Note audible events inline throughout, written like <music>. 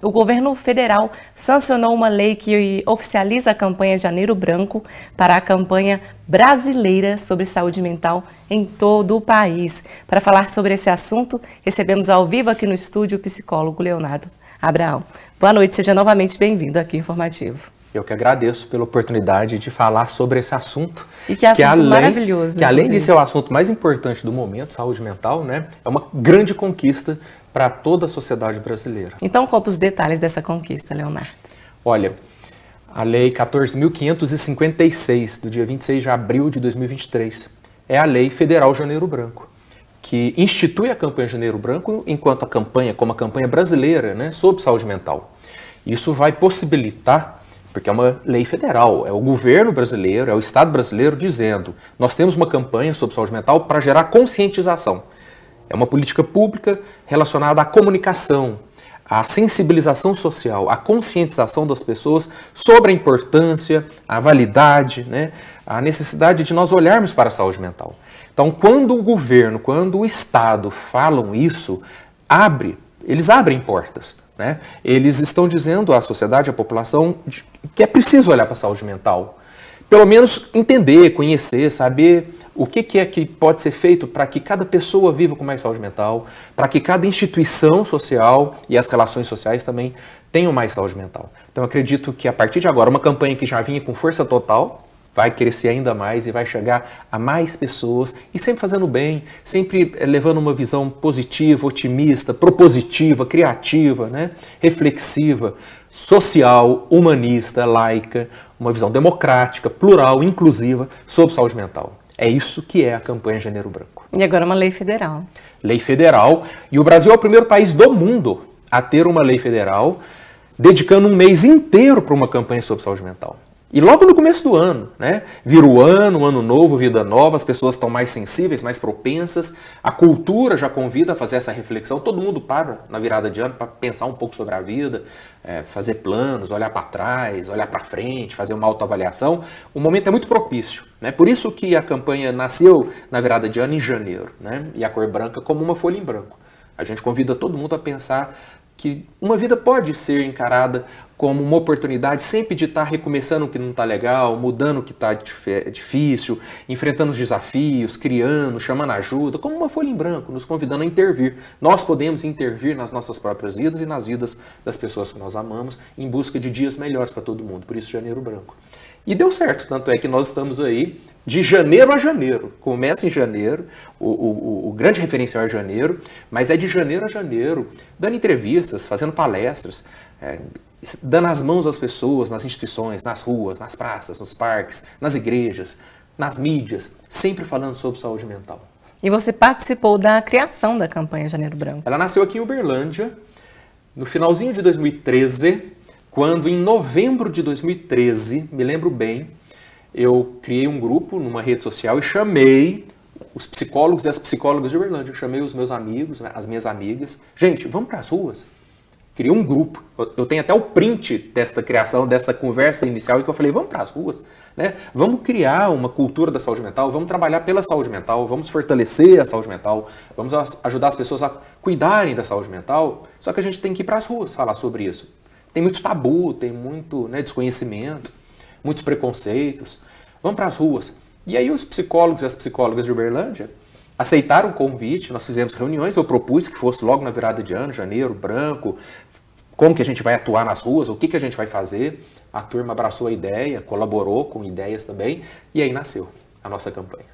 o governo federal sancionou uma lei que oficializa a campanha Janeiro Branco para a campanha brasileira sobre saúde mental em todo o país. Para falar sobre esse assunto, recebemos ao vivo aqui no estúdio o psicólogo Leonardo Abraão. Boa noite, seja novamente bem-vindo aqui informativo. Eu que agradeço pela oportunidade de falar sobre esse assunto. E que, assunto que além, maravilhoso. Que inclusive. além de ser o assunto mais importante do momento, saúde mental, né, é uma grande conquista para toda a sociedade brasileira. Então conta os detalhes dessa conquista, Leonardo. Olha, a Lei 14.556, do dia 26 de abril de 2023, é a Lei Federal Janeiro Branco, que institui a campanha Janeiro Branco enquanto a campanha, como a campanha brasileira, né, sobre saúde mental. Isso vai possibilitar porque é uma lei federal, é o governo brasileiro, é o Estado brasileiro dizendo: nós temos uma campanha sobre saúde mental para gerar conscientização. É uma política pública relacionada à comunicação, à sensibilização social, à conscientização das pessoas sobre a importância, a validade, né, a necessidade de nós olharmos para a saúde mental. Então, quando o governo, quando o Estado falam isso, abre, eles abrem portas. Né? Eles estão dizendo à sociedade, à população, que é preciso olhar para a saúde mental. Pelo menos entender, conhecer, saber o que, que é que pode ser feito para que cada pessoa viva com mais saúde mental, para que cada instituição social e as relações sociais também tenham mais saúde mental. Então, acredito que a partir de agora, uma campanha que já vinha com força total, vai crescer ainda mais e vai chegar a mais pessoas e sempre fazendo bem, sempre eh, levando uma visão positiva, otimista, propositiva, criativa, né? reflexiva, social, humanista, laica, uma visão democrática, plural, inclusiva sobre saúde mental. É isso que é a campanha Janeiro Branco. E agora uma lei federal. Lei federal. E o Brasil é o primeiro país do mundo a ter uma lei federal dedicando um mês inteiro para uma campanha sobre saúde mental. E logo no começo do ano, né? Vira o ano, ano novo, vida nova, as pessoas estão mais sensíveis, mais propensas, a cultura já convida a fazer essa reflexão, todo mundo para na virada de ano para pensar um pouco sobre a vida, é, fazer planos, olhar para trás, olhar para frente, fazer uma autoavaliação. O momento é muito propício, né? Por isso que a campanha nasceu na virada de ano em janeiro, né? E a cor branca como uma folha em branco. A gente convida todo mundo a pensar que uma vida pode ser encarada como uma oportunidade sempre de estar tá recomeçando o que não está legal, mudando o que está é, difícil, enfrentando os desafios, criando, chamando ajuda, como uma folha em branco, nos convidando a intervir. Nós podemos intervir nas nossas próprias vidas e nas vidas das pessoas que nós amamos em busca de dias melhores para todo mundo. Por isso, Janeiro Branco. E deu certo, tanto é que nós estamos aí de janeiro a janeiro. Começa em janeiro, o, o, o, grande referencial é janeiro, mas é de janeiro a janeiro, dando entrevistas, fazendo palestras, é, dando as mãos às pessoas, nas instituições, nas ruas, nas praças, nos parques, nas igrejas, nas mídias, sempre falando sobre saúde mental. E você participou da criação da campanha Janeiro Branco? Ela nasceu aqui em Uberlândia, no finalzinho de 2013, quando em novembro de 2013, me lembro bem, eu criei um grupo numa rede social e chamei os psicólogos e as psicólogas de Uberlândia. Eu chamei os meus amigos, né, as minhas amigas. Gente, vamos para as ruas, criou um grupo. Eu tenho até o print desta criação, dessa conversa inicial, em que eu falei, vamos para as ruas, né? Vamos criar uma cultura da saúde mental, vamos trabalhar pela saúde mental, vamos fortalecer a saúde mental, vamos ajudar as pessoas a cuidarem da saúde mental. Só que a gente tem que ir para as ruas falar sobre isso. Tem muito tabu, tem muito né, desconhecimento, muitos preconceitos. Vamos para as ruas. E aí os psicólogos e as psicólogas de Uberlândia aceitaram o convite, nós fizemos reuniões, eu propus que fosse logo na virada de ano, janeiro, branco, como que a gente vai atuar nas ruas, o que, que a gente vai fazer. A turma abraçou a ideia, colaborou com ideias também, e aí nasceu a nossa campanha.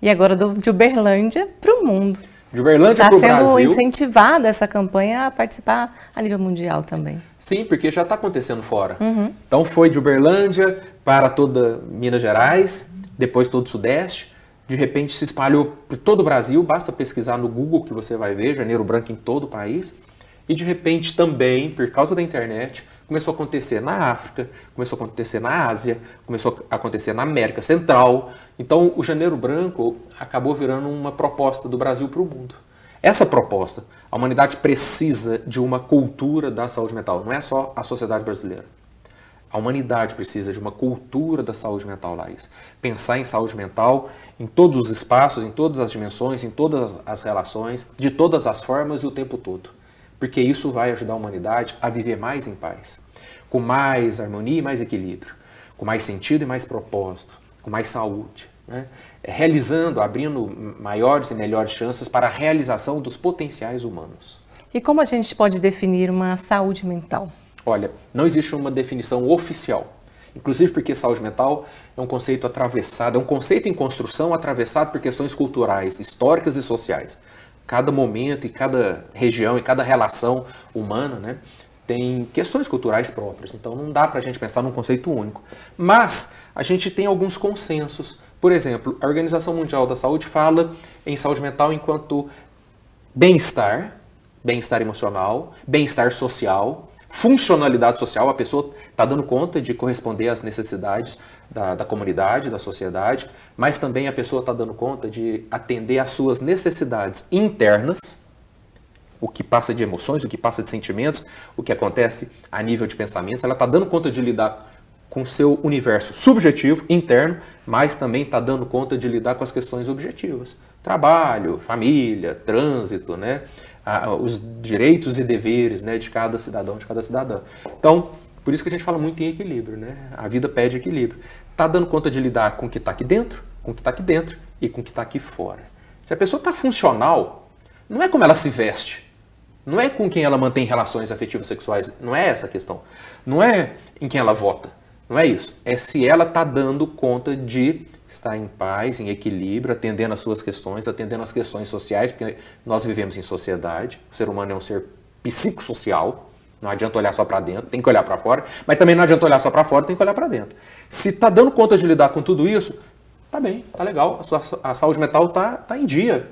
E agora do, de Uberlândia para o mundo. De Uberlândia tá para o Brasil. Está sendo incentivada essa campanha a participar a nível mundial também. Sim, porque já está acontecendo fora. Uhum. Então foi de Uberlândia para toda Minas Gerais, depois todo o Sudeste, de repente se espalhou por todo o Brasil, basta pesquisar no Google que você vai ver janeiro branco em todo o país. E de repente também, por causa da internet, começou a acontecer na África, começou a acontecer na Ásia, começou a acontecer na América Central. Então o Janeiro Branco acabou virando uma proposta do Brasil para o mundo. Essa proposta, a humanidade precisa de uma cultura da saúde mental, não é só a sociedade brasileira. A humanidade precisa de uma cultura da saúde mental, Larissa. Pensar em saúde mental em todos os espaços, em todas as dimensões, em todas as relações, de todas as formas e o tempo todo. Porque isso vai ajudar a humanidade a viver mais em paz, com mais harmonia e mais equilíbrio, com mais sentido e mais propósito, com mais saúde. Né? É, realizando, abrindo maiores e melhores chances para a realização dos potenciais humanos. E como a gente pode definir uma saúde mental? Olha, não existe uma definição oficial, inclusive porque saúde mental é um conceito atravessado, é um conceito em construção atravessado por questões culturais, históricas e sociais. Cada momento e cada região e cada relação humana, né, tem questões culturais próprias, então não dá para a gente pensar num conceito único. Mas a gente tem alguns consensos. Por exemplo, a Organização Mundial da Saúde fala em saúde mental enquanto bem-estar, bem-estar emocional, bem-estar social, funcionalidade social, a pessoa está dando conta de corresponder às necessidades da, da comunidade, da sociedade, mas também a pessoa está dando conta de atender às suas necessidades internas, o que passa de emoções, o que passa de sentimentos, o que acontece a nível de pensamentos. Ela está dando conta de lidar com seu universo subjetivo, interno, mas também está dando conta de lidar com as questões objetivas. Trabalho, família, trânsito, né? a, os direitos e deveres né, de cada cidadão, de cada cidadã. Então, por isso que a gente fala muito em equilíbrio, né? A vida pede equilíbrio. Tá dando conta de lidar com o que está aqui dentro, com o que está aqui dentro e com o que está aqui fora. Se a pessoa está funcional, não é como ela se veste, não é com quem ela mantém relações afetivas sexuais, não é essa a questão. Não é em quem ela vota, não é isso. É se ela está dando conta de está em paz, em equilíbrio, atendendo às suas questões, atendendo às questões sociais, porque nós vivemos em sociedade, o ser humano é um ser psicossocial, não adianta olhar só para dentro, tem que olhar para fora, mas também não adianta olhar só para fora, tem que olhar para dentro. Se está dando conta de lidar com tudo isso, tá bem, tá legal, a sua a saúde mental tá, tá em dia.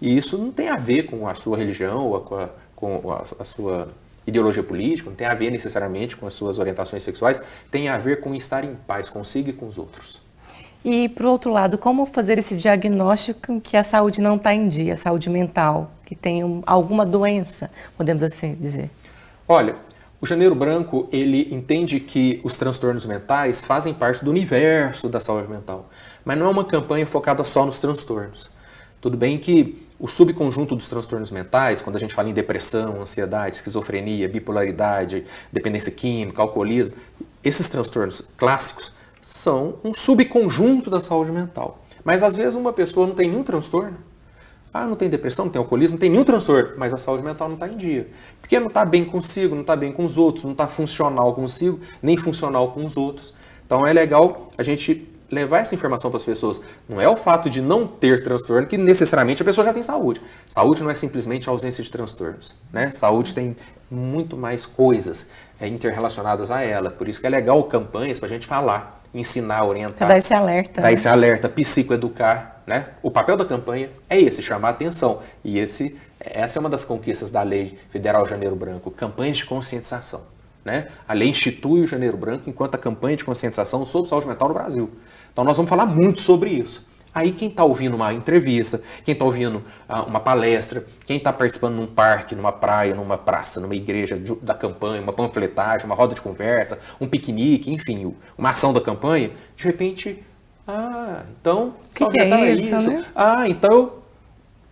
E isso não tem a ver com a sua religião ou com, a, com a, a sua ideologia política, não tem a ver necessariamente com as suas orientações sexuais, tem a ver com estar em paz consigo e com os outros. E, por outro lado, como fazer esse diagnóstico que a saúde não está em dia, a saúde mental, que tem um, alguma doença, podemos assim dizer? Olha, o Janeiro Branco, ele entende que os transtornos mentais fazem parte do universo da saúde mental, mas não é uma campanha focada só nos transtornos. Tudo bem que o subconjunto dos transtornos mentais, quando a gente fala em depressão, ansiedade, esquizofrenia, bipolaridade, dependência química, alcoolismo, esses transtornos clássicos são um subconjunto da saúde mental. Mas às vezes uma pessoa não tem nenhum transtorno. Ah, não tem depressão, não tem alcoolismo, não tem nenhum transtorno, mas a saúde mental não está em dia. Porque não está bem consigo, não está bem com os outros, não está funcional consigo, nem funcional com os outros. Então é legal a gente levar essa informação para as pessoas. Não é o fato de não ter transtorno que necessariamente a pessoa já tem saúde. Saúde não é simplesmente a ausência de transtornos. Né? Saúde tem muito mais coisas é, interrelacionadas a ela. Por isso que é legal campanhas para a gente falar ensinar, orientar. Dar esse alerta. Dar né? esse alerta, psicoeducar, né? O papel da campanha é esse, chamar a atenção. E esse, essa é uma das conquistas da Lei Federal Janeiro Branco, campanhas de conscientização. Né? A lei institui o Janeiro Branco enquanto a campanha de conscientização sobre saúde mental no Brasil. Então nós vamos falar muito sobre isso. Aí quem está ouvindo uma entrevista, quem está ouvindo ah, uma palestra, quem está participando num parque, numa praia, numa praça, numa igreja de, da campanha, uma panfletagem, uma roda de conversa, um piquenique, enfim, uma ação da campanha, de repente, ah, então que saúde que é mental é isso, é isso. Né? ah, então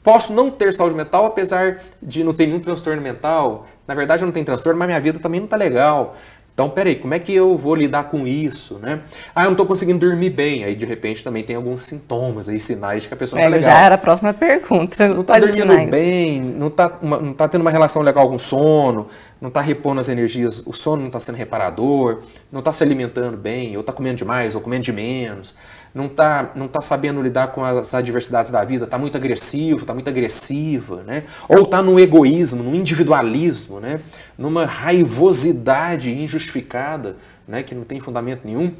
posso não ter saúde mental apesar de não ter nenhum transtorno mental, na verdade eu não tenho transtorno, mas minha vida também não está legal, então, peraí, como é que eu vou lidar com isso, né? Ah, eu não estou conseguindo dormir bem. Aí, de repente, também tem alguns sintomas aí, sinais de que a pessoa não tá é, tá legal. Já era a próxima pergunta. Não está dormindo sinais. bem, não está não tá tendo uma relação legal com sono, não está repondo as energias, o sono não está sendo reparador, não está se alimentando bem, ou está comendo demais, ou comendo de menos, não está não tá sabendo lidar com as adversidades da vida, está muito agressivo, está muito agressiva, né? ou está no egoísmo, no individualismo, né? numa raivosidade injustificada, né? que não tem fundamento nenhum,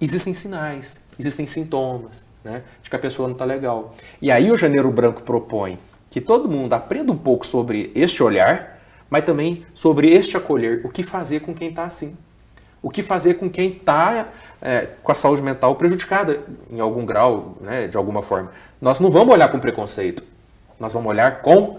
existem sinais, existem sintomas né? de que a pessoa não está legal. E aí o Janeiro Branco propõe que todo mundo aprenda um pouco sobre este olhar, mas também sobre este acolher, o que fazer com quem está assim. O que fazer com quem está é, com a saúde mental prejudicada em algum grau, né, de alguma forma. Nós não vamos olhar com preconceito, nós vamos olhar com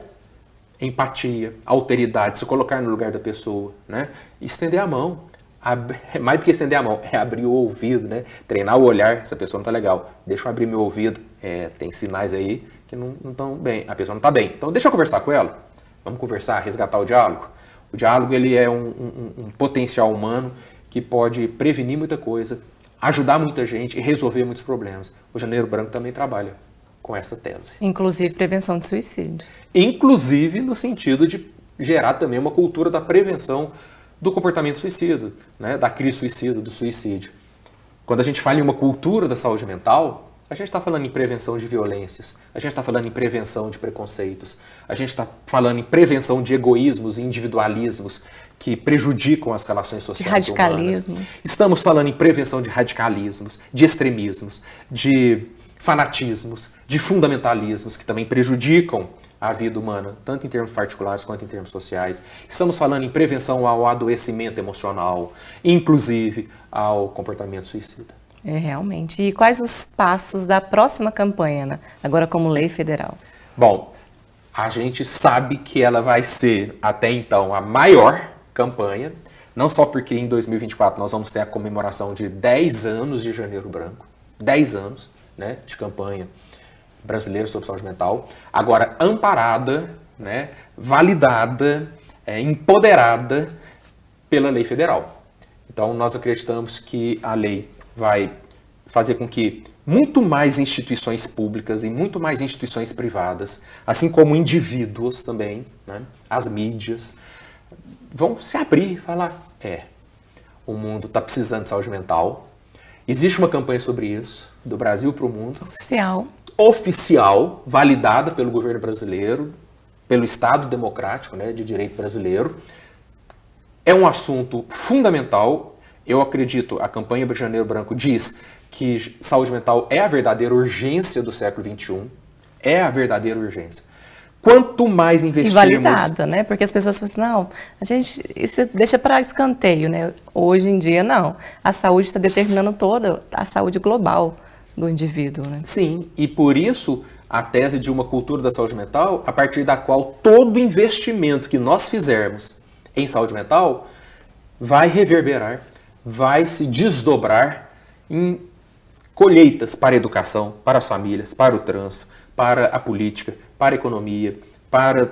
empatia, alteridade, se colocar no lugar da pessoa, né? estender a mão. <laughs> Mais do que estender a mão, é abrir o ouvido, né? Treinar o olhar, essa pessoa não está legal. Deixa eu abrir meu ouvido. É, tem sinais aí que não estão bem. A pessoa não está bem. Então deixa eu conversar com ela. Vamos conversar, resgatar o diálogo? O diálogo ele é um, um, um potencial humano que pode prevenir muita coisa, ajudar muita gente e resolver muitos problemas. O Janeiro Branco também trabalha com essa tese. Inclusive prevenção de suicídio. Inclusive no sentido de gerar também uma cultura da prevenção do comportamento suicida, né? da crise suicida, do suicídio. Quando a gente fala em uma cultura da saúde mental, a gente está falando em prevenção de violências, a gente está falando em prevenção de preconceitos, a gente está falando em prevenção de egoísmos e individualismos que prejudicam as relações sociais de radicalismos. Humanas. Estamos falando em prevenção de radicalismos, de extremismos, de fanatismos, de fundamentalismos que também prejudicam a vida humana, tanto em termos particulares quanto em termos sociais. Estamos falando em prevenção ao adoecimento emocional, inclusive ao comportamento suicida. É, realmente. E quais os passos da próxima campanha, né? agora como lei federal? Bom, a gente sabe que ela vai ser, até então, a maior campanha, não só porque em 2024 nós vamos ter a comemoração de 10 anos de Janeiro Branco, 10 anos né, de campanha brasileira sobre saúde mental, agora amparada, né, validada, é, empoderada pela lei federal. Então, nós acreditamos que a lei vai fazer com que muito mais instituições públicas e muito mais instituições privadas, assim como indivíduos também, né, as mídias, vão se abrir e falar: é, o mundo está precisando de saúde mental. Existe uma campanha sobre isso, do Brasil para o mundo. Oficial. Oficial, validada pelo governo brasileiro, pelo Estado democrático né, de direito brasileiro. É um assunto fundamental eu acredito, a campanha Janeiro Branco diz que saúde mental é a verdadeira urgência do século XXI. É a verdadeira urgência. Quanto mais investirmos... Invalidada, né? Porque as pessoas falam assim, não, a gente isso deixa para escanteio, né? Hoje em dia, não. A saúde está determinando toda a saúde global do indivíduo, né? Sim, e por isso a tese de uma cultura da saúde mental, a partir da qual todo investimento que nós fizermos em saúde mental vai reverberar vai se desdobrar em colheitas para a educação, para as famílias, para o trânsito, para a política, para a economia, para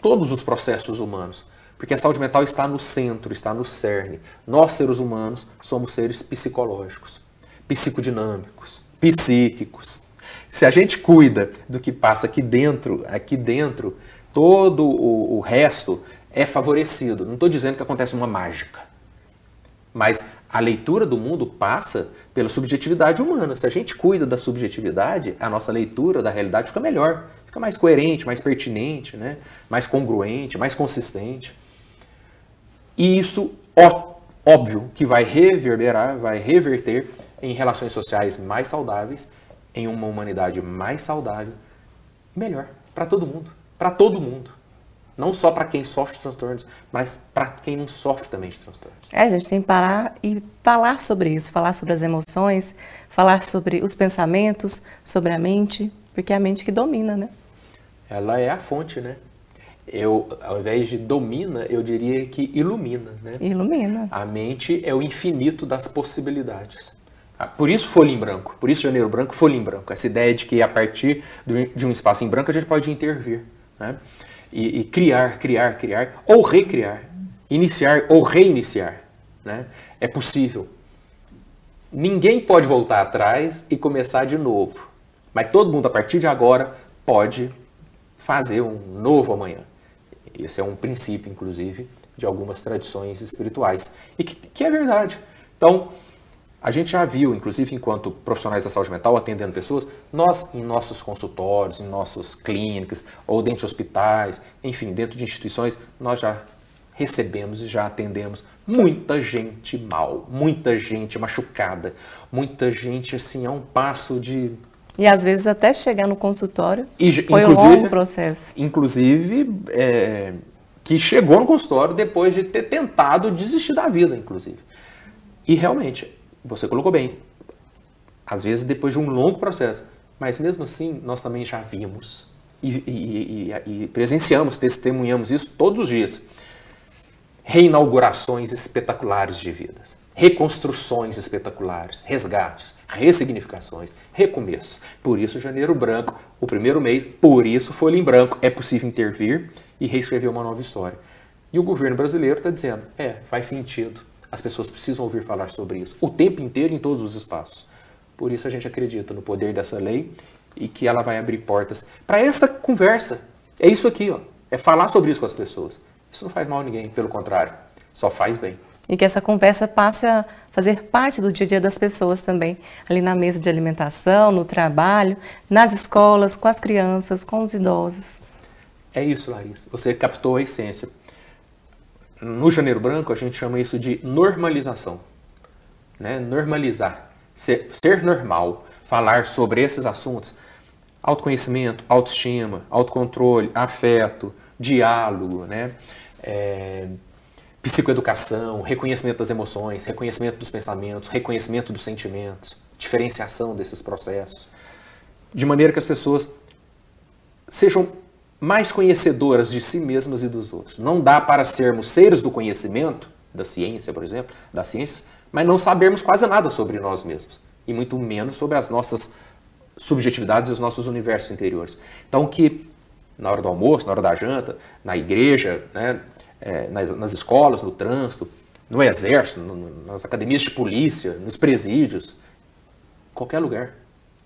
todos os processos humanos. Porque a saúde mental está no centro, está no cerne. Nós, seres humanos, somos seres psicológicos, psicodinâmicos, psíquicos. Se a gente cuida do que passa aqui dentro, aqui dentro, todo o, o resto é favorecido. Não estou dizendo que acontece uma mágica. Mas a leitura do mundo passa pela subjetividade humana. Se a gente cuida da subjetividade, a nossa leitura da realidade fica melhor, fica mais coerente, mais pertinente, né? mais congruente, mais consistente. E isso, ó, óbvio, que vai reverberar, vai reverter em relações sociais mais saudáveis, em uma humanidade mais saudável, melhor para todo mundo, para todo mundo. Não só para quem sofre de transtornos, mas para quem não sofre também de transtornos. É, a gente tem que parar e falar sobre isso, falar sobre as emoções, falar sobre os pensamentos, sobre a mente, porque é a mente que domina, né? Ela é a fonte, né? Eu, ao invés de domina, eu diria que ilumina, né? Ilumina. A mente é o infinito das possibilidades. Ah, por isso folha em branco, por isso janeiro branco, folha em branco. Essa ideia de que a partir de um espaço em branco a gente pode intervir. Né? e, e criar, criar, criar, ou recriar, iniciar ou reiniciar. Né? É possível. Ninguém pode voltar atrás e começar de novo. Mas todo mundo, a partir de agora, pode fazer um novo amanhã. Esse é um princípio, inclusive, de algumas tradições espirituais. E que, que é verdade. Então, a gente já viu, inclusive enquanto profissionais da saúde mental atendendo pessoas, nós em nossos consultórios, em nossas clínicas, ou dentro de hospitais, enfim, dentro de instituições, nós já recebemos e já atendemos muita gente mal, muita gente machucada, muita gente assim a um passo de e às vezes até chegar no consultório e, foi um longo processo. Inclusive é, que chegou no consultório depois de ter tentado desistir da vida, inclusive. E realmente você colocou bem. Às vezes depois de um longo processo. Mas mesmo assim, nós também já vimos e, e, e, e presenciamos, testemunhamos isso todos os dias. Reinaugurações espetaculares de vidas, reconstruções espetaculares, resgates, ressignificações, recomeços. Por isso, janeiro branco, o primeiro mês, por isso, folha em branco. É possível intervir e reescrever uma nova história. E o governo brasileiro está dizendo: é, faz sentido. As pessoas precisam ouvir falar sobre isso o tempo inteiro, em todos os espaços. Por isso a gente acredita no poder dessa lei e que ela vai abrir portas para essa conversa. É isso aqui, ó. É falar sobre isso com as pessoas. Isso não faz mal a ninguém, pelo contrário, só faz bem. E que essa conversa passe a fazer parte do dia a dia das pessoas também, ali na mesa de alimentação, no trabalho, nas escolas, com as crianças, com os idosos. É isso, Larissa. Você captou a essência. No Janeiro Branco, a gente chama isso de normalização. Né? Normalizar. Ser, ser normal. Falar sobre esses assuntos. Autoconhecimento, autoestima, autocontrole, afeto, diálogo, né? É, psicoeducação, reconhecimento das emoções, reconhecimento dos pensamentos, reconhecimento dos sentimentos, diferenciação desses processos, de maneira que as pessoas sejam mais conhecedoras de si mesmas e dos outros. Não dá para sermos seres do conhecimento, da ciência, por exemplo, da ciência, mas não sabermos quase nada sobre nós mesmos e muito menos sobre as nossas subjetividades e os nossos universos interiores. Então que na hora do almoço, na hora da janta, na igreja, né, é, nas, nas, escolas, no trânsito, no exército, no, nas academias de polícia, nos presídios, qualquer lugar,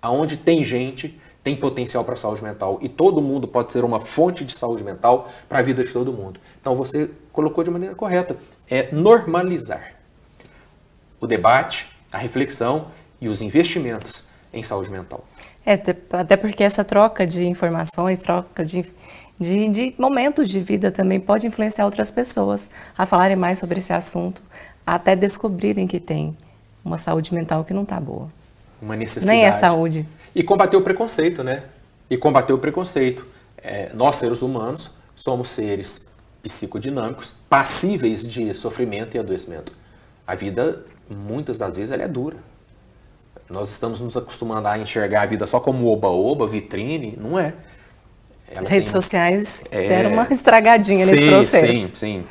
aonde tem gente tem potencial para saúde mental e todo mundo pode ser uma fonte de saúde mental para a vida de todo mundo. Então você colocou de maneira correta, é normalizar o debate, a reflexão e os investimentos em saúde mental. É, até porque essa troca de informações, troca de, de, de, momentos de vida também pode influenciar outras pessoas a falarem mais sobre esse assunto, até descobrirem que tem uma saúde mental que não está boa. Uma necessidade. Nem é saúde e combater o preconceito, né? E combater o preconceito. É, nós, seres humanos, somos seres psicodinâmicos, passíveis de sofrimento e adoecimento. A vida, muitas das vezes, ela é dura. Nós estamos nos acostumando a enxergar a vida só como oba-oba, vitrine, não é. Ela As redes tem... sociais é... deram uma estragadinha sim, nesse processo. Sim, sim.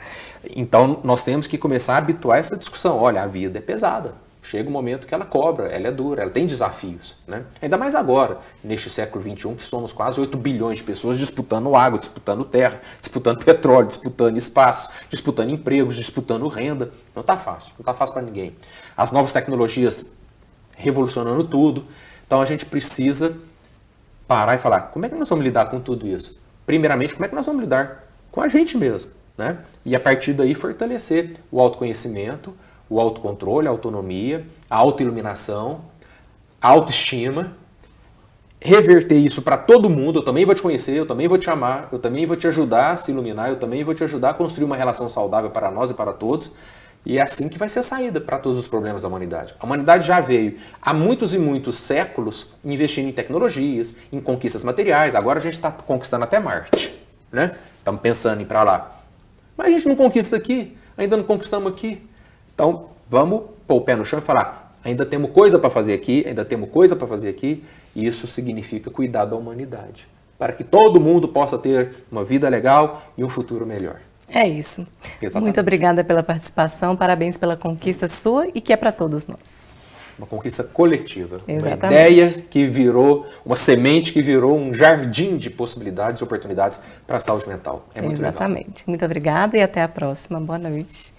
Então, nós temos que começar a habituar essa discussão. Olha, a vida é pesada chega o um momento que ela cobra, ela é dura, ela tem desafios. Né? Ainda mais agora, neste século XXI, que somos quase 8 bilhões de pessoas disputando água, disputando terra, disputando petróleo, disputando espaço, disputando empregos, disputando renda. Não está fácil, não está fácil para ninguém. As novas tecnologias revolucionando tudo. Então a gente precisa parar e falar, como é que nós vamos lidar com tudo isso? Primeiramente, como é que nós vamos lidar com a gente mesmo? Né? E a partir daí fortalecer o autoconhecimento, o autocontrole, a autonomia, a autoiluminação, a autoestima, reverter isso para todo mundo. Eu também vou te conhecer, eu também vou te amar, eu também vou te ajudar a se iluminar, eu também vou te ajudar a construir uma relação saudável para nós e para todos. E é assim que vai ser a saída para todos os problemas da humanidade. A humanidade já veio há muitos e muitos séculos investindo em tecnologias, em conquistas materiais. Agora a gente está conquistando até Marte, né? Estamos pensando em ir para lá. Mas a gente não conquista aqui, ainda não conquistamos aqui. Então, vamos pôr o pé no chão e falar: ainda temos coisa para fazer aqui, ainda temos coisa para fazer aqui, e isso significa cuidar da humanidade, para que todo mundo possa ter uma vida legal e um futuro melhor. É isso. Exatamente. Muito obrigada pela participação, parabéns pela conquista sua e que é para todos nós. Uma conquista coletiva, Exatamente. uma ideia que virou, uma semente que virou um jardim de possibilidades e oportunidades para a saúde mental. É muito Exatamente. legal. Exatamente. Muito obrigada e até a próxima. Boa noite.